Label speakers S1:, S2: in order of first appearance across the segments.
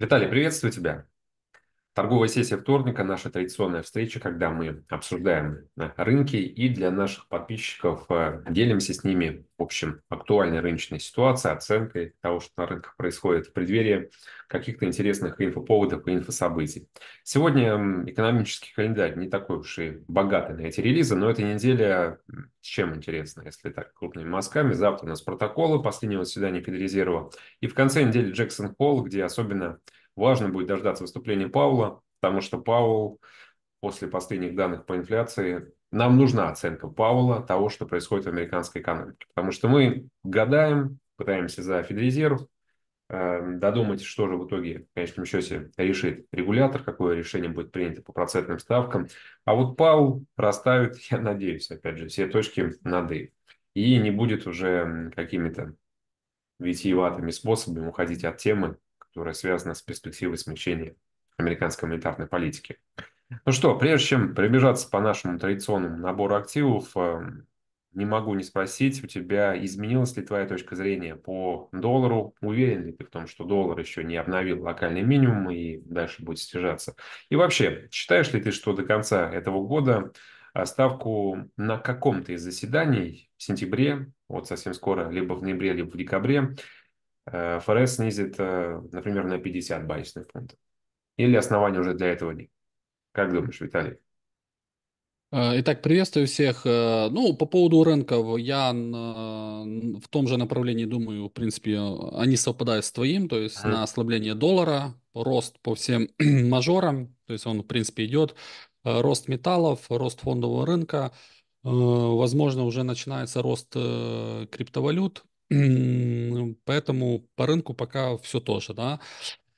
S1: Виталий, приветствую тебя. Торговая сессия вторника – наша традиционная встреча, когда мы обсуждаем э, рынки и для наших подписчиков э, делимся с ними, в общем, актуальной рыночной ситуацией, оценкой того, что на рынках происходит в преддверии каких-то интересных инфоповодов и инфособытий. Сегодня экономический календарь не такой уж и богатый на эти релизы, но эта неделя с чем интересно, если так крупными мазками. Завтра у нас протоколы последнего заседания Федрезерва. И в конце недели Джексон Холл, где особенно Важно будет дождаться выступления Паула, потому что Паул после последних данных по инфляции нам нужна оценка Паула того, что происходит в американской экономике. Потому что мы гадаем, пытаемся за Федрезерв, эм, додумать, что же в итоге, в конечном счете, решит регулятор, какое решение будет принято по процентным ставкам. А вот Паул расставит, я надеюсь, опять же, все точки над «и». И не будет уже какими-то витиеватыми способами уходить от темы, которая связана с перспективой смягчения американской монетарной политики. Ну что, прежде чем пробежаться по нашему традиционному набору активов, эм, не могу не спросить, у тебя изменилась ли твоя точка зрения по доллару? Уверен ли ты в том, что доллар еще не обновил локальный минимум и дальше будет снижаться? И вообще, считаешь ли ты, что до конца этого года э, ставку на каком-то из заседаний в сентябре, вот совсем скоро, либо в ноябре, либо в декабре, Э, ФРС снизит, э, например, на 50 базисных пунктов? Или оснований уже для этого нет? Как думаешь, Виталий?
S2: Э, итак, приветствую всех. Ну, по поводу рынков, я в том же направлении думаю, в принципе, они совпадают с твоим, то есть на ослабление доллара, рост по всем мажорам, то есть он, в принципе, идет, рост металлов, рост фондового рынка, возможно, уже начинается рост криптовалют, Поэтому по рынку пока все тоже, да.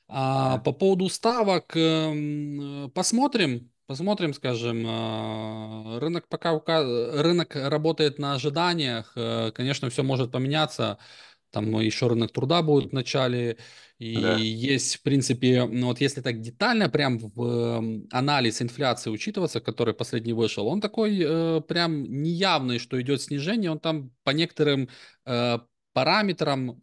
S2: А по поводу ставок эм, посмотрим, посмотрим, скажем, а, рынок пока указ... рынок работает на ожиданиях, э, конечно, все может поменяться, там еще рынок труда будет в начале, и да. есть, в принципе, ну вот если так детально прям в эм, анализ инфляции учитываться, который последний вышел, он такой э, прям неявный, что идет снижение, он там по некоторым э, параметрам.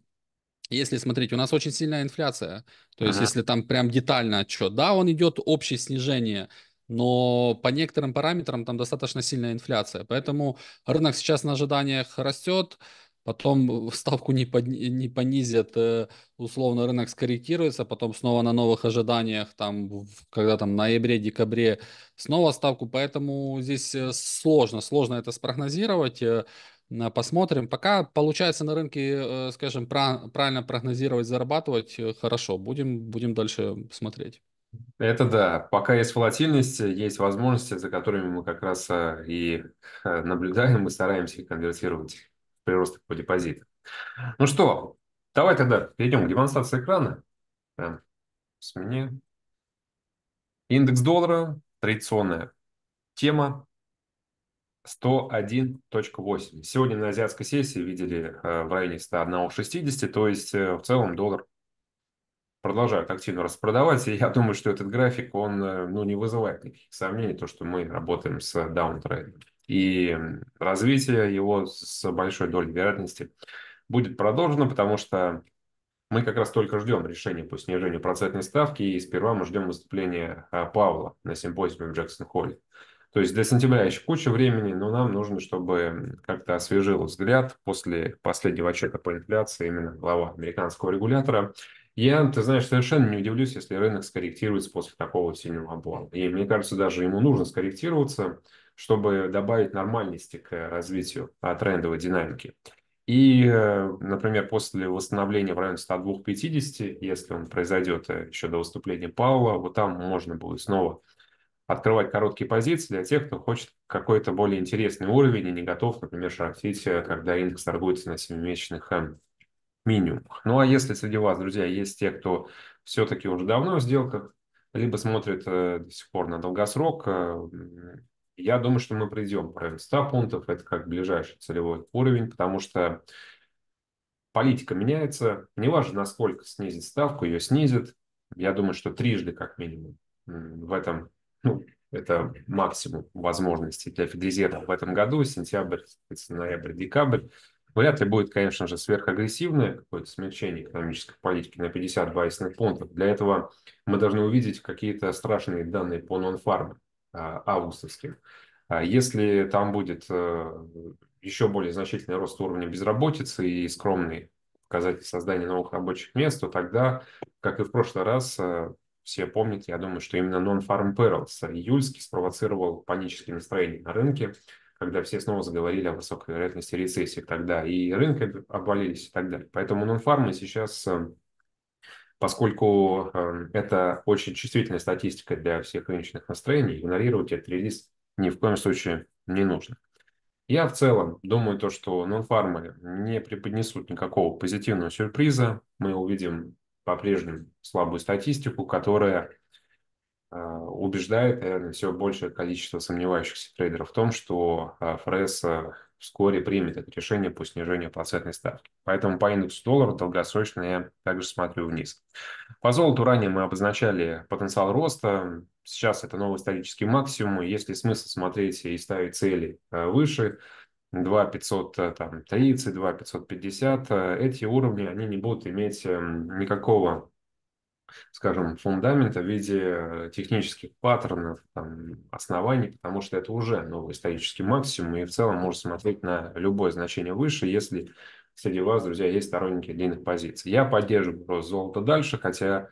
S2: Если смотреть, у нас очень сильная инфляция. То есть, ага. если там прям детально отчет, да, он идет общее снижение, но по некоторым параметрам там достаточно сильная инфляция. Поэтому рынок сейчас на ожиданиях растет, потом ставку не, под, не понизят, э, условно рынок скорректируется, потом снова на новых ожиданиях, там, когда там ноябре-декабре снова ставку, поэтому здесь э, сложно, сложно это спрогнозировать. Э, посмотрим. Пока получается на рынке, э, скажем, правильно прогнозировать, зарабатывать, э, хорошо. Будем, будем дальше смотреть. Это
S1: да. Пока есть волатильность, есть возможности, за которыми мы как раз э, и наблюдаем мы стараемся их конвертировать в прирост по депозитам. Ну что, давай тогда перейдем к демонстрации экрана. Прям с меня. Индекс доллара, традиционная тема, 101.8. Сегодня на азиатской сессии видели э, в районе 101.60, то есть э, в целом доллар продолжает активно распродавать, и я думаю, что этот график, он э, ну, не вызывает никаких сомнений, то, что мы работаем с даунтрендом. И развитие его с большой долей вероятности будет продолжено, потому что мы как раз только ждем решения по снижению процентной ставки, и сперва мы ждем выступления Павла на симпозиуме в Джексон-Холле. То есть до сентября еще куча времени, но нам нужно, чтобы как-то освежил взгляд после последнего отчета по инфляции именно глава американского регулятора. Я, ты знаешь, совершенно не удивлюсь, если рынок скорректируется после такого сильного обвала. И мне кажется, даже ему нужно скорректироваться, чтобы добавить нормальности к развитию а, трендовой динамики. И, э, например, после восстановления в районе 102,50, если он произойдет э, еще до выступления Паула, вот там можно будет снова открывать короткие позиции для тех, кто хочет какой-то более интересный уровень и не готов, например, шортить, э, когда индекс торгуется на 7-месячных э, минимумах. Ну а если среди вас, друзья, есть те, кто все-таки уже давно в сделках, либо смотрит э, до сих пор на долгосрок, я думаю, что мы придем к району 100 пунктов, это как ближайший целевой уровень, потому что политика меняется, неважно, насколько снизит ставку, ее снизит, я думаю, что трижды как минимум в этом ну, это максимум возможностей для федерезерва в этом году, сентябрь, ноябрь, декабрь. Вряд ли будет, конечно же, сверхагрессивное какое-то смягчение экономической политики на 50 базисных пунктов. Для этого мы должны увидеть какие-то страшные данные по нонфармам а, августовским. А если там будет э, еще более значительный рост уровня безработицы и скромный показатель создания новых рабочих мест, то тогда, как и в прошлый раз, э, все помнят, я думаю, что именно Non-Farm Perils июльский спровоцировал панические настроения на рынке, когда все снова заговорили о высокой вероятности рецессии тогда, и рынки обвалились и так далее. Поэтому нонфармы сейчас, э, поскольку э, это очень чувствительная статистика для всех рыночных настроений, игнорировать этот релиз ни в коем случае не нужно. Я в целом думаю то, что нонфармы не преподнесут никакого позитивного сюрприза. Мы увидим по-прежнему слабую статистику, которая э, убеждает, наверное, все большее количество сомневающихся трейдеров в том, что э, ФРС э, вскоре примет это решение по снижению процентной ставки. Поэтому по индексу доллара долгосрочно я также смотрю вниз. По золоту ранее мы обозначали потенциал роста. Сейчас это новый исторический максимум. ли смысл смотреть и ставить цели выше – 2 530, 2 550, эти уровни, они не будут иметь эм, никакого, скажем, фундамента в виде э, технических паттернов, там, оснований, потому что это уже новый исторический максимум, и в целом можно смотреть на любое значение выше, если среди вас, друзья, есть сторонники длинных позиций. Я поддерживаю рост золота дальше, хотя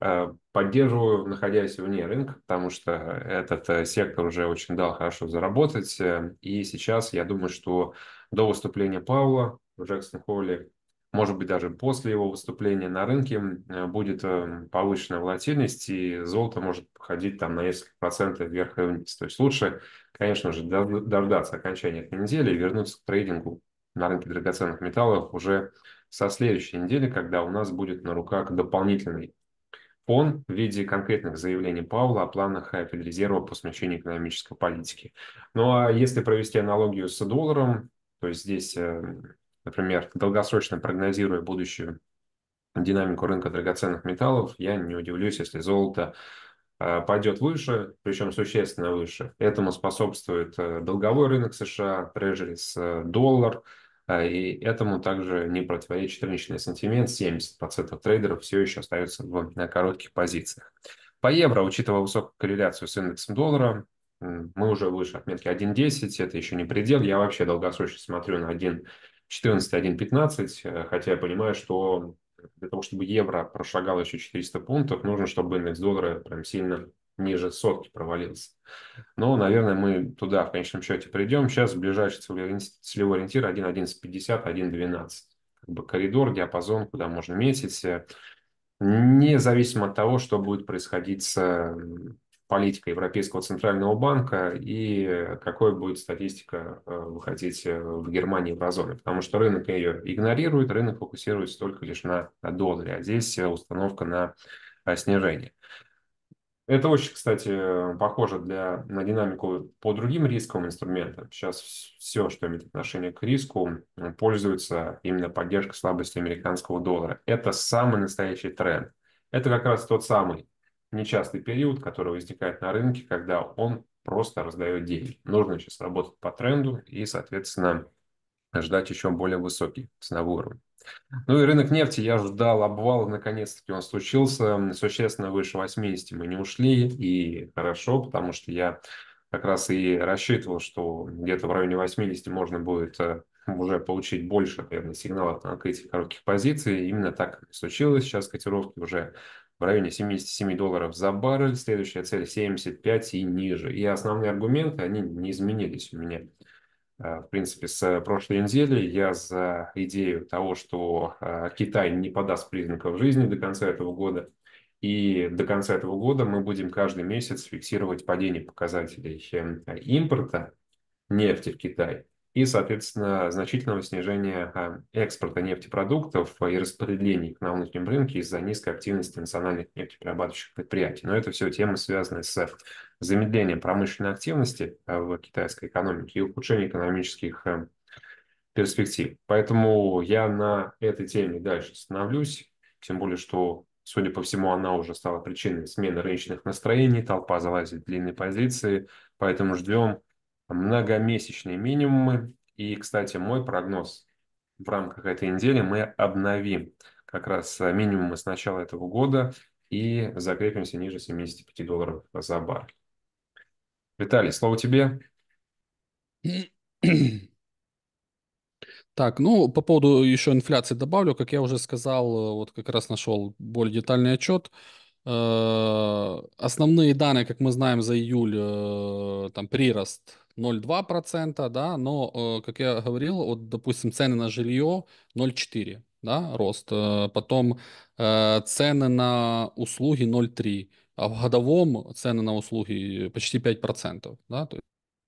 S1: Э, поддерживаю, находясь вне рынка, потому что этот э, сектор уже очень дал хорошо заработать. Э, и сейчас я думаю, что до выступления Павла в Джексон Холли, может быть, даже после его выступления на рынке будет повышенная волатильность, и золото может походить там на несколько процентов вверх и вниз. То есть лучше, конечно же, дождаться окончания этой недели и вернуться к трейдингу на рынке драгоценных металлов уже со следующей недели, когда у нас будет на руках дополнительный ПОН в виде конкретных заявлений Павла о планах Федрезерва по смягчению экономической политики. Ну а если провести аналогию с долларом, то здесь, э, например, долгосрочно прогнозируя будущую динамику рынка драгоценных металлов, я не удивлюсь, если золото э, пойдет выше, причем существенно выше. Этому способствует э, долговой рынок США, трежерис, доллар – а, и этому также не противоречит рыночный сантимент. 70% трейдеров все еще остаются в коротких позициях. По евро, учитывая высокую корреляцию с индексом доллара, мы уже выше отметки 1.10, это еще не предел. Я вообще долгосрочно смотрю на 1.14, 1.15, э, хотя я понимаю, что для того, чтобы евро прошагал еще 400 пунктов, нужно, чтобы индекс доллара прям сильно ниже сотки провалился. Но, ну, наверное, мы туда в конечном счете придем. Сейчас ближайший целевой ориентир 1.1150, 1.12. Как бы коридор, диапазон, куда можно метить. Независимо от того, что будет происходить с политикой Европейского центрального банка и э, какой будет статистика э, выходить э, в Германии в разоне, потому что рынок ее игнорирует, рынок фокусируется только лишь на, на долларе, а здесь установка на снижение. Это очень, кстати, э, похоже для, на динамику по другим рисковым инструментам. Сейчас все, что имеет отношение к риску, э, пользуется именно поддержкой слабости американского доллара. Это самый настоящий тренд. Это как раз тот самый нечастый период, который возникает на рынке, когда он просто раздает деньги. Нужно сейчас работать по тренду и, соответственно, ждать еще более высокий ценовой уровень. Ну и рынок нефти я ждал обвала, наконец-таки он случился, существенно выше 80 мы не ушли, и хорошо, потому что я как раз и рассчитывал, что где-то в районе 80 можно будет э, уже получить больше, наверное, сигналов на открытие коротких позиций. именно так случилось. Сейчас котировки уже в районе 77 долларов за баррель, следующая цель 75 и ниже. И основные аргументы, они не изменились у меня. Э, в принципе, с прошлой недели. Я за идею того, что э, Китай не подаст признаков жизни до конца этого года. И до конца этого года мы будем каждый месяц фиксировать падение показателей э, импорта нефти в Китай – и, соответственно, значительного снижения а, экспорта нефтепродуктов э, и распределения их на внутреннем рынке из-за низкой активности национальных нефтеперерабатывающих предприятий. Но это все темы, связанные с замедлением промышленной активности а, в китайской экономике и ухудшением экономических э, перспектив. Поэтому я на этой теме дальше остановлюсь, тем более, что Судя по всему, она уже стала причиной смены рыночных настроений, толпа залазит в длинные позиции, поэтому ждем многомесячные минимумы. И, кстати, мой прогноз в рамках этой недели мы обновим как раз э, минимумы с начала этого года и закрепимся ниже 75 долларов
S2: за бар. Виталий, слово тебе. Так, ну, по поводу еще инфляции добавлю. Как я уже сказал, э, вот как раз нашел более детальный отчет. Э, основные данные, как мы знаем, за июль, там прирост 0,2%, да, но, э, как я говорил, вот, допустим, цены на жилье 0,4%, да, рост, э, потом э, цены на услуги 0,3%, а в годовом цены на услуги почти 5%, да, то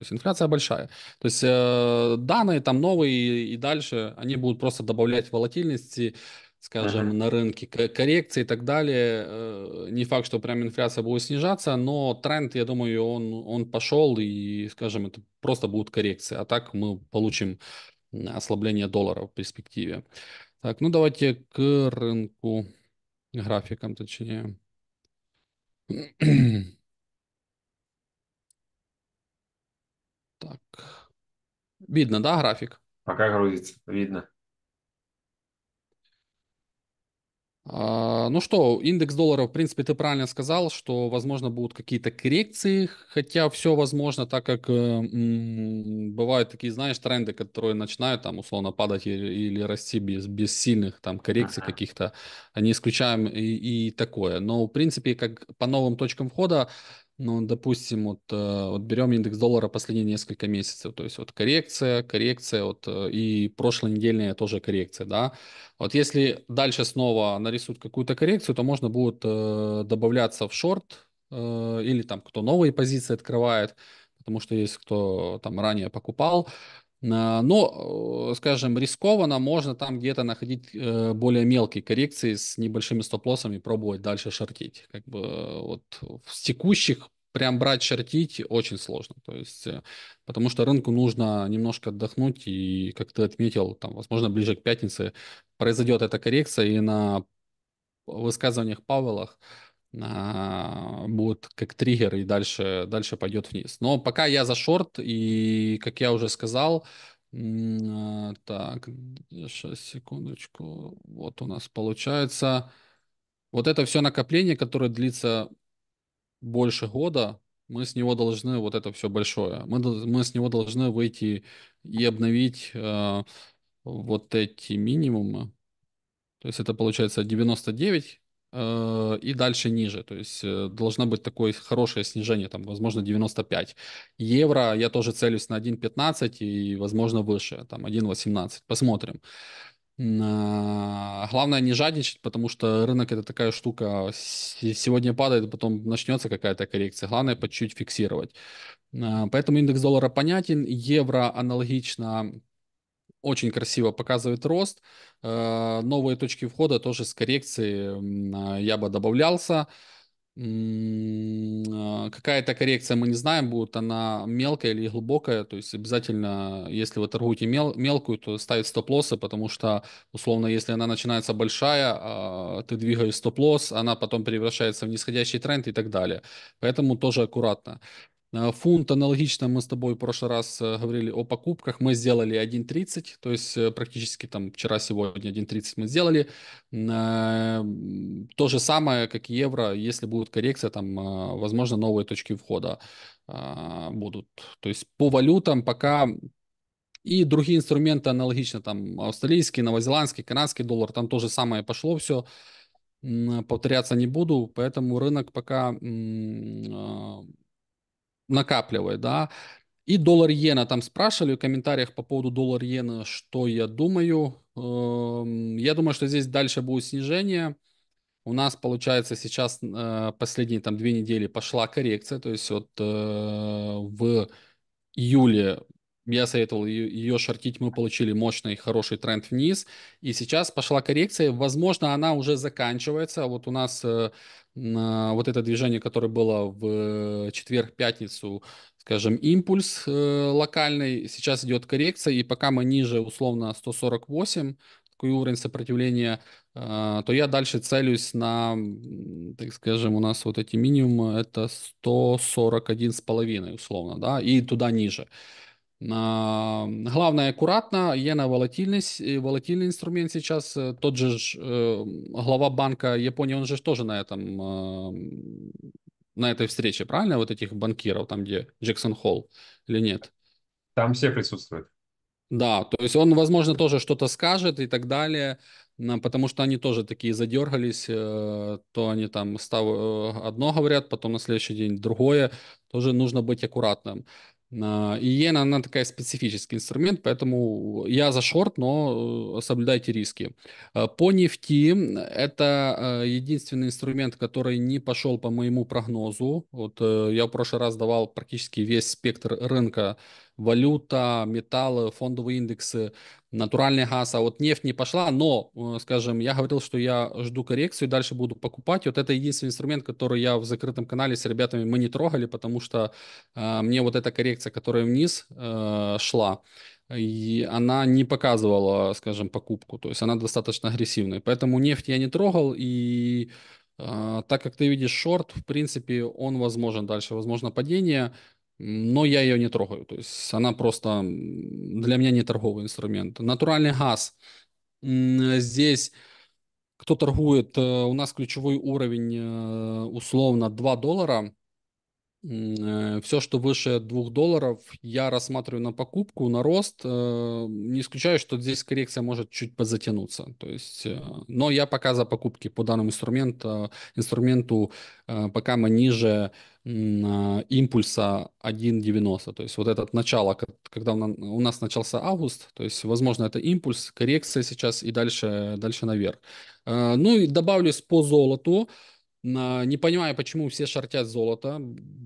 S2: есть инфляция большая. То есть данные там новые и, и дальше, они будут просто добавлять волатильности, скажем, uh-huh. на рынке коррекции и так далее. Э, не факт, что прям инфляция будет снижаться, но тренд, я думаю, он, он пошел, и, скажем, это просто будут коррекции. А так мы получим ослабление доллара в перспективе. Так, ну давайте к рынку, графикам точнее. так. Видно, да, график? Пока грузится, видно. А, ну что, индекс доллара, в принципе, ты правильно сказал, что, возможно, будут какие-то коррекции, хотя все возможно, так как м бывают такие, знаешь, тренды, которые начинают там условно падать или, или расти без, без сильных там коррекций ага. каких-то, а не исключаем и, и такое. Но, в принципе, как по новым точкам входа, ну, допустим, вот, э, вот берем индекс доллара последние несколько месяцев, то есть вот коррекция, коррекция, вот э, и прошлонедельная тоже коррекция, да. Вот если дальше снова нарисуют какую-то коррекцию, то можно будет э, добавляться в шорт э, или там кто новые позиции открывает, потому что есть кто там ранее покупал. Э, но, э, скажем, рискованно можно там где-то находить э, более мелкие коррекции с небольшими стоп-лоссами и пробовать дальше шортить. Как бы вот с текущих прям брать шортить очень сложно. То есть, потому что рынку нужно немножко отдохнуть и, как ты отметил, там, возможно, ближе к пятнице произойдет эта коррекция и на высказываниях Павелах а, будет как триггер и дальше, дальше пойдет вниз. Но пока я за шорт, и, как я уже сказал, а, так, сейчас, секундочку, вот у нас получается, вот это все накопление, которое длится больше года, мы с него должны, вот это все большое, мы, мы с него должны выйти и обновить э, вот эти минимумы. То есть это получается 99 Э, и дальше ниже. То есть э, должно быть такое хорошее снижение, там, возможно, 95. Евро я тоже целюсь на 1.15 и, возможно, выше, там, 1.18. Посмотрим. А, главное не жадничать, потому что рынок это такая штука, сегодня падает, потом начнется какая-то коррекция. Главное по чуть-чуть фиксировать. А, поэтому индекс доллара понятен, евро аналогично очень красиво показывает рост. Э, новые точки входа тоже с коррекцией я бы добавлялся. Э, какая-то коррекция, мы не знаем, будет она мелкая или глубокая. То есть обязательно, если вы торгуете мел, мелкую, то ставить стоп-лоссы, потому что, условно, если она начинается большая, а, а ты двигаешь стоп-лосс, она потом превращается в нисходящий тренд и так далее. Поэтому тоже аккуратно. Э, фунт аналогично мы с тобой в прошлый раз э, говорили о покупках. Мы сделали 1.30, то есть э, практически там вчера, сегодня 1.30 мы сделали. То же самое, как и евро, если будет коррекция, там, возможно, новые точки входа будут. То есть по валютам пока и другие инструменты аналогично, там австралийский, новозеландский, канадский доллар, там то же самое пошло все. Повторяться не буду, поэтому рынок пока накапливает, да. И доллар иена там спрашивали в комментариях по поводу доллар иена, что я думаю. Эм, я думаю, что здесь дальше будет снижение. У нас, получается, сейчас э, последние там две недели пошла коррекция, то есть вот э, в июле я советовал ее, ее шортить, мы получили мощный, хороший тренд вниз, и сейчас пошла коррекция, возможно, она уже заканчивается, вот у нас э, э, вот это движение, которое было в э, четверг-пятницу, скажем, импульс э, локальный, сейчас идет коррекция, и пока мы ниже, условно, 148, такой уровень сопротивления, э, то я дальше целюсь на, так скажем, у нас вот эти минимумы, это 141,5 условно, да, и туда ниже. А, главное, аккуратно, є на волатильность, волатильный инструмент сейчас, тот же глава банка Японии, он же тоже на этом, а, на этой встрече, правильно, вот этих банкиров, там где Джексон Холл или нет? Там все присутствуют. Да, то есть он, возможно, тоже что-то скажет и так далее, потому что они тоже такие задергались, э, то они там став... Э, одно говорят, потом на следующий день другое, тоже нужно быть аккуратным. А, иена, она такая специфический инструмент, поэтому я за шорт, но э, соблюдайте риски. А, по нефти это а, единственный инструмент, который не пошел по моему прогнозу. Вот э, я в прошлый раз давал практически весь спектр рынка валюта, металлы, фондовые индексы, натуральный газ, а вот нефть не пошла, но, э, скажем, я говорил, что я жду коррекцию, дальше буду покупать, вот это единственный инструмент, который я в закрытом канале с ребятами мы не трогали, потому что э, мне вот эта коррекция, которая вниз э, шла, и она не показывала, скажем, покупку, то есть она достаточно агрессивная, поэтому нефть я не трогал, и э, так как ты видишь шорт, в принципе, он возможен дальше. Возможно падение но я ее не трогаю. То есть она просто для меня не торговый инструмент. Натуральный газ. Здесь кто торгует, э, у нас ключевой уровень э, условно 2 доллара. Э, все, что выше 2 долларов, я рассматриваю на покупку, на рост. Э, не исключаю, что здесь коррекция может чуть подзатянуться. То есть, э, но я пока за покупки по данному инструменту, инструменту пока мы ниже импульса 1.90. То есть вот этот начало, когда у нас начался август, то есть, возможно, это импульс, коррекция сейчас и дальше, дальше наверх. Ну и добавлюсь по золоту не понимаю, почему все шортят золото,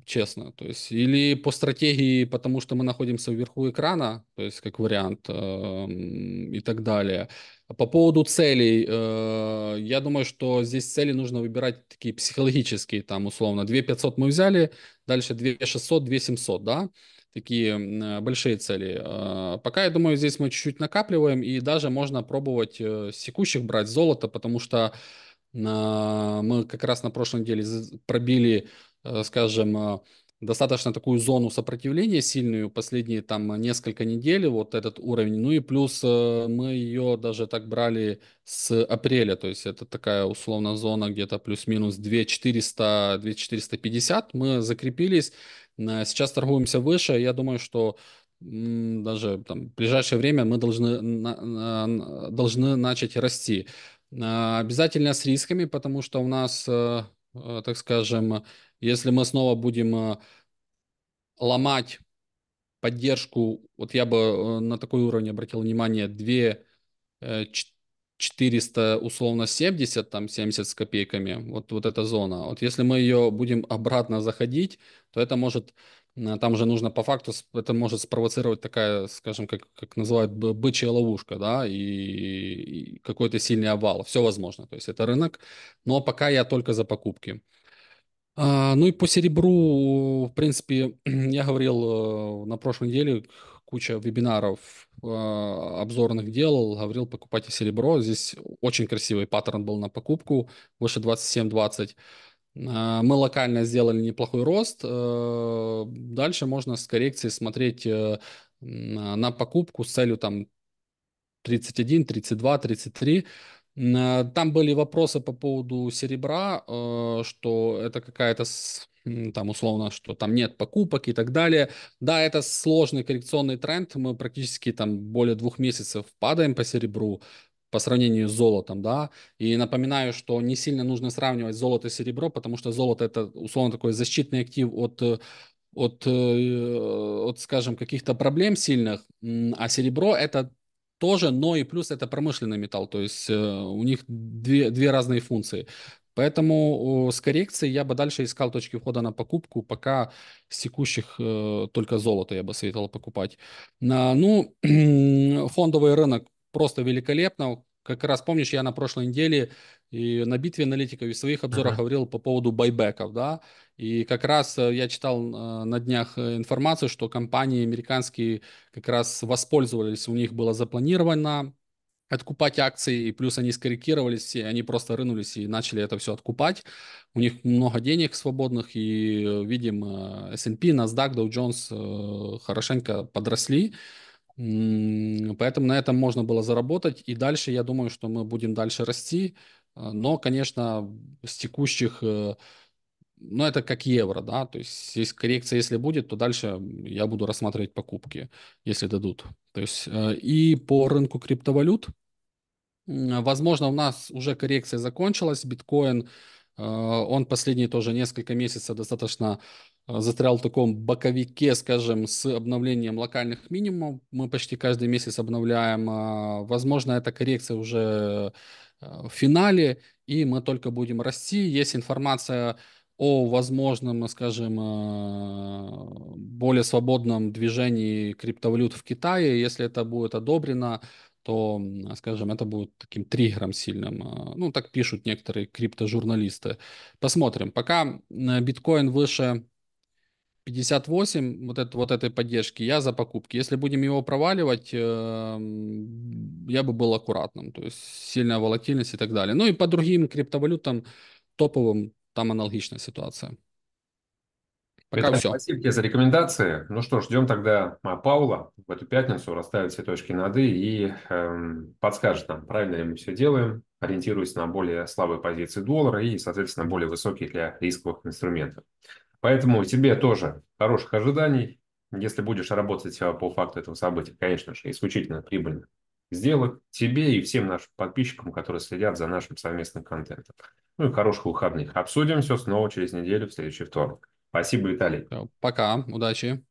S2: честно, то есть, или по стратегии, потому что мы находимся вверху экрана, то есть, как вариант, эм, и так далее. А по поводу целей, э, я думаю, что здесь цели нужно выбирать такие психологические, там, условно, 2500 мы взяли, дальше 2600, 2700, да, такие большие цели. Э, пока, я думаю, здесь мы чуть-чуть накапливаем, и даже можно пробовать э, с текущих брать золото, потому что мы как раз на прошлой неделе пробили, э, скажем, э, достаточно такую зону сопротивления сильную последние там несколько недель, вот этот уровень. Ну и плюс э, мы ее даже так брали с апреля, то есть это такая условно зона где-то плюс-минус 2400-2450. Мы закрепились, сейчас торгуемся выше, я думаю, что даже там, в ближайшее время мы должны, на, на, должны начать расти. А, обязательно с рисками, потому что у нас, э, э, так скажем, если мы снова будем э, ломать поддержку, вот я бы на такой уровень обратил внимание, 2 400 условно 70, там 70 с копейками, вот, вот эта зона. Вот если мы ее будем обратно заходить, то это может Э, там же нужно по факту, это может спровоцировать такая, скажем, как, как называют, бычья ловушка, да, и, и какой-то сильный обвал. Все возможно. То есть это рынок, но пока я только за покупки. А, ну и по серебру, в принципе, я говорил э, на прошлой неделе, куча вебинаров э, обзорных делал, говорил, покупайте серебро. Здесь очень красивый паттерн был на покупку, выше 27-20. Э, мы локально сделали неплохой рост. Э, дальше можно с коррекцией смотреть э, на покупку с целью там 31, 32, 33. Там были вопросы по поводу серебра, что это какая-то там условно, что там нет покупок и так далее. Да, это сложный коррекционный тренд, мы практически там более двух месяцев падаем по серебру, по сравнению с золотом, да. И напоминаю, что не сильно нужно сравнивать золото и серебро, потому что золото это условно такой защитный актив от э, от, э, от скажем, каких-то проблем сильных, а серебро это тоже, но и плюс это промышленный металл, то есть э, у них две, две разные функции. Поэтому с коррекцией я бы дальше искал точки входа на покупку, пока с текущих только золото я бы советовал покупать. Ну, фондовый рынок просто великолепно. Как раз помнишь, я на прошлой неделе и на битве аналитиков и в своих обзорах uh говорил по поводу байбеков, да. И как раз э, я читал э, на днях э, информацию, что компании американские как раз воспользовались, у них было запланировано откупать акции, и плюс они скорректировались, и они просто рынулись и начали это все откупать. У них много денег свободных, и видим S&P, NASDAQ, Dow Jones хорошенько подросли. Поэтому на этом можно было заработать. И дальше, я думаю, что мы будем дальше расти. Э, но, конечно, с текущих, э, ну, это как евро, да, то есть если коррекция, если будет, то дальше я буду рассматривать покупки, если дадут. То есть э, и по рынку криптовалют, возможно, у нас уже коррекция закончилась, биткоин – а, он последние тоже несколько месяцев достаточно а, застрял в таком боковике, скажем, с обновлением локальных минимумов. Мы почти каждый месяц обновляем. А, возможно, эта коррекция уже в финале, и мы только будем расти. Есть информация о возможном, скажем, более свободном движении криптовалют в Китае. Если это будет одобрено, то, скажем, это будет таким триггером сильным. А, ну, так пишут некоторые криптожурналисты. Посмотрим. Пока биткоин выше 58 вот, это, вот этой поддержки, я за покупки. Если будем его проваливать, эм, я бы был аккуратным. То есть сильная волатильность и так далее. Ну и по другим криптовалютам топовым там аналогичная ситуация. Пока все.
S1: спасибо тебе за рекомендации. Ну что ж, ждем тогда а, Паула в эту пятницу, расставит все точки над «и» и эм, подскажет нам, правильно ли мы все делаем, ориентируясь на более слабые позиции доллара и, соответственно, более высокие для рисковых инструментов. Поэтому тебе тоже хороших ожиданий. Если будешь работать э, по факту этого события, конечно же, исключительно прибыльно сделок тебе и всем нашим подписчикам, которые следят за нашим совместным контентом. Ну и хороших выходных. Обсудим все снова через неделю в следующий вторник. Спасибо, Виталий. Пока, удачи.